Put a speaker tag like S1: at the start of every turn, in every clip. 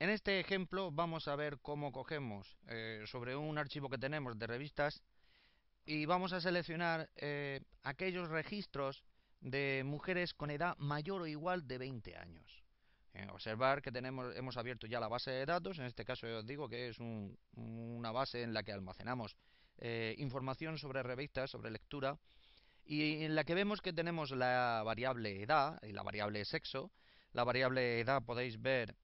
S1: En este ejemplo vamos a ver cómo cogemos eh, sobre un archivo que tenemos de revistas y vamos a seleccionar eh, aquellos registros de mujeres con edad mayor o igual de 20 años. Eh, observar que tenemos, hemos abierto ya la base de datos, en este caso os digo que es una base en la que almacenamos información sobre revistas, sobre lectura, y en la que vemos que tenemos la variable edad y la variable sexo. La variable edad podéis ver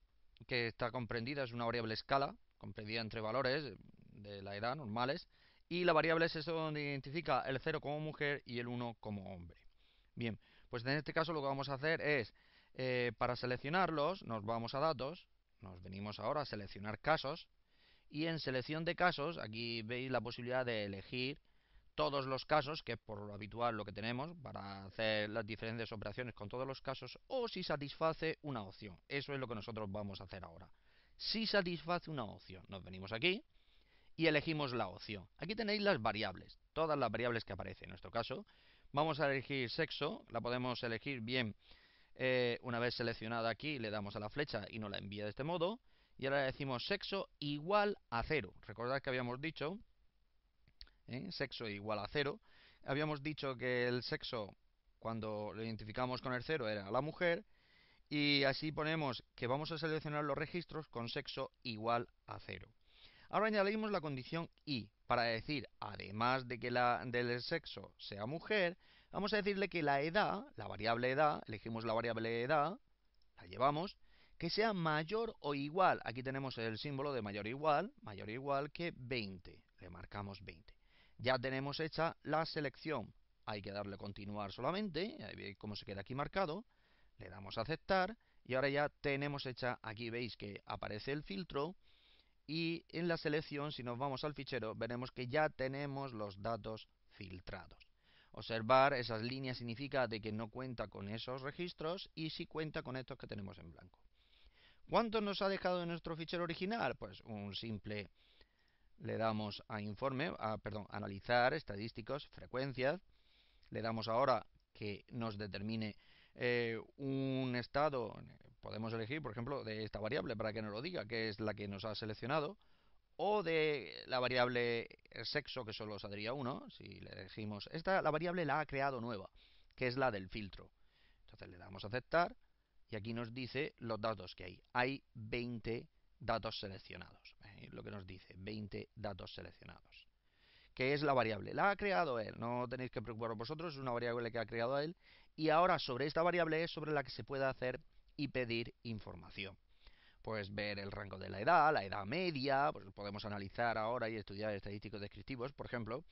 S1: que está comprendida, es una variable escala, comprendida entre valores de la edad normales, y la variable es eso donde identifica el 0 como mujer y el 1 como hombre. Bien, pues en este caso lo que vamos a hacer es, eh, para seleccionarlos, nos vamos a datos, nos venimos ahora a seleccionar casos, y en selección de casos, aquí veis la posibilidad de elegir todos los casos, que es por lo habitual lo que tenemos para hacer las diferentes operaciones con todos los casos, o si satisface una opción. Eso es lo que nosotros vamos a hacer ahora. Si satisface una opción, nos venimos aquí y elegimos la opción. Aquí tenéis las variables, todas las variables que aparecen en nuestro caso. Vamos a elegir sexo, la podemos elegir bien eh, una vez seleccionada aquí, le damos a la flecha y nos la envía de este modo. Y ahora decimos sexo igual a cero. Recordad que habíamos dicho ¿eh? sexo igual a cero. Habíamos dicho que el sexo, cuando lo identificamos con el cero, era la mujer. Y así ponemos que vamos a seleccionar los registros con sexo igual a cero. Ahora añadimos la condición y para decir, además de que la, del sexo sea mujer, vamos a decirle que la edad, la variable edad, elegimos la variable edad, la llevamos, que sea mayor o igual. Aquí tenemos el símbolo de mayor o igual, mayor o igual que 20. Le marcamos 20. Ya tenemos hecha la selección. Hay que darle continuar solamente, ahí veis cómo se queda aquí marcado. Le damos a aceptar y ahora ya tenemos hecha, aquí veis que aparece el filtro y en la selección, si nos vamos al fichero, veremos que ya tenemos los datos filtrados. Observar esas líneas significa de que no cuenta con esos registros y sí cuenta con estos que tenemos en blanco. ¿Cuánto nos ha dejado en nuestro fichero original? Pues un simple le damos a informe, a, perdón, analizar estadísticos, frecuencias, le damos ahora que nos determine eh, un estado, podemos elegir, por ejemplo, de esta variable para que nos lo diga, que es la que nos ha seleccionado, o de la variable sexo, que solo saldría uno, si le elegimos, esta, la variable la ha creado nueva, que es la del filtro. Entonces le damos a aceptar y aquí nos dice los datos que hay. Hay 20 datos seleccionados lo que nos dice, 20 datos seleccionados. Que es la variable, la ha creado él, no tenéis que preocuparos vosotros, es una variable que ha creado él. Y ahora sobre esta variable es sobre la que se puede hacer y pedir información. Pues ver el rango de la edad, la edad media, pues podemos analizar ahora y estudiar estadísticos descriptivos, por ejemplo,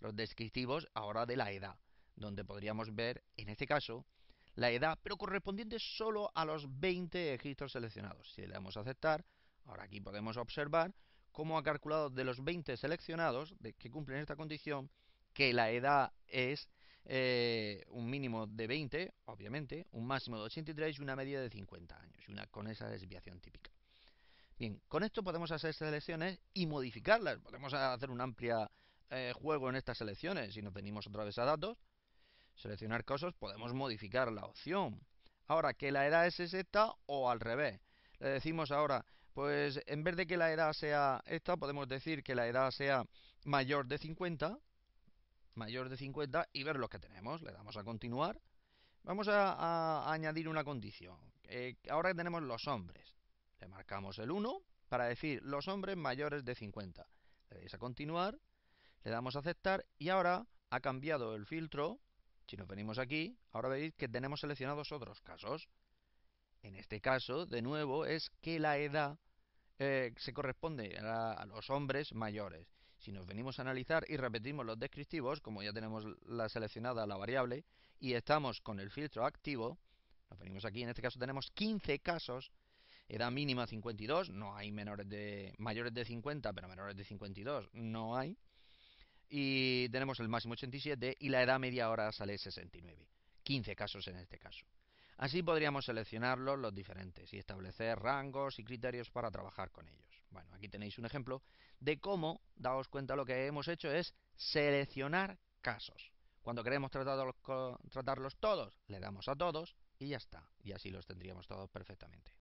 S1: los descriptivos ahora de la edad, donde podríamos ver, en este caso, la edad, pero correspondiente solo a los 20 registros seleccionados. Si le damos a aceptar, Ahora aquí podemos observar cómo ha calculado de los 20 seleccionados de, que cumplen esta condición que la edad es eh, un mínimo de 20, obviamente, un máximo de 83 y una media de 50 años, una, con esa desviación típica. Bien, con esto podemos hacer selecciones y modificarlas. Podemos hacer un amplio eh, juego en estas selecciones. Si nos venimos otra vez a datos, seleccionar cosas, podemos modificar la opción. Ahora, que la edad es esta o al revés. Le decimos ahora pues en vez de que la edad sea esta, podemos decir que la edad sea mayor de 50, mayor de 50 y ver lo que tenemos. Le damos a continuar. Vamos a, añadir una condición. ahora que tenemos los hombres, le marcamos el 1 para decir los hombres mayores de 50. Le dais a continuar, le damos a aceptar y ahora ha cambiado el filtro. Si nos venimos aquí, ahora veis que tenemos seleccionados otros casos. En este caso, de nuevo, es que la edad eh, se corresponde a, los hombres mayores. Si nos venimos a analizar y repetimos los descriptivos, como ya tenemos la seleccionada la variable y estamos con el filtro activo, nos venimos aquí, en este caso tenemos 15 casos, edad mínima 52, no hay menores de mayores de 50, pero menores de 52 no hay. Y tenemos el máximo 87 y la edad media ahora sale 69. 15 casos en este caso. Así podríamos seleccionarlos los diferentes y establecer rangos y criterios para trabajar con ellos. Bueno, aquí tenéis un ejemplo de cómo, daos cuenta, lo que hemos hecho es seleccionar casos. Cuando queremos tratarlos, todos, le damos a todos y ya está. Y así los tendríamos todos perfectamente.